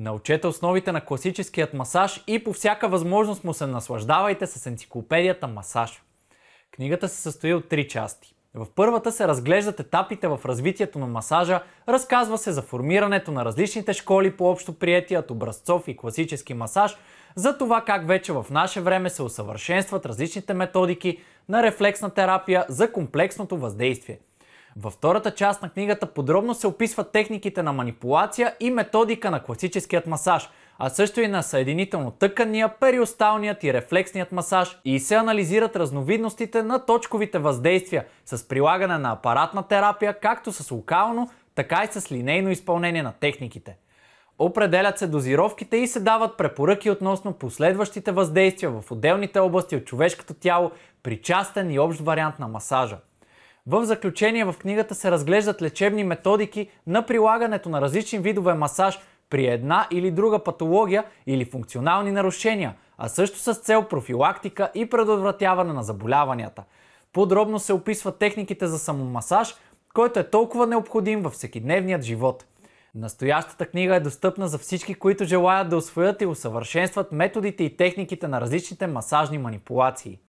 Научете основите на класическият масаж и по всяка възможност му се наслаждавайте с енциклопедията Масаж. Книгата се състои от три части. В първата се разглеждат етапите в развитието на масажа, разказва се за формирането на различните школи по общо приятият образцов и класически масаж, за това как вече в наше време се усъвършенстват различните методики на рефлексна терапия за комплексното въздействие. Във втората част на книгата подробно се описват техниките на манипулация и методика на класическият масаж, а също и на съединително тъканния, периосталният и рефлексният масаж и се анализират разновидностите на точковите въздействия с прилагане на апаратна терапия, както с локално, така и с линейно изпълнение на техниките. Определят се дозировките и се дават препоръки относно последващите въздействия в отделните области от човешкото тяло при частен и общ вариант на масажа. В заключение в книгата се разглеждат лечебни методики на прилагането на различни видове масаж при една или друга патология или функционални нарушения, а също с цел профилактика и предотвратяване на заболяванията. Подробно се описват техниките за самомасаж, който е толкова необходим във всекидневният живот. Настоящата книга е достъпна за всички, които желаят да освоят и усъвършенстват методите и техниките на различните масажни манипулации.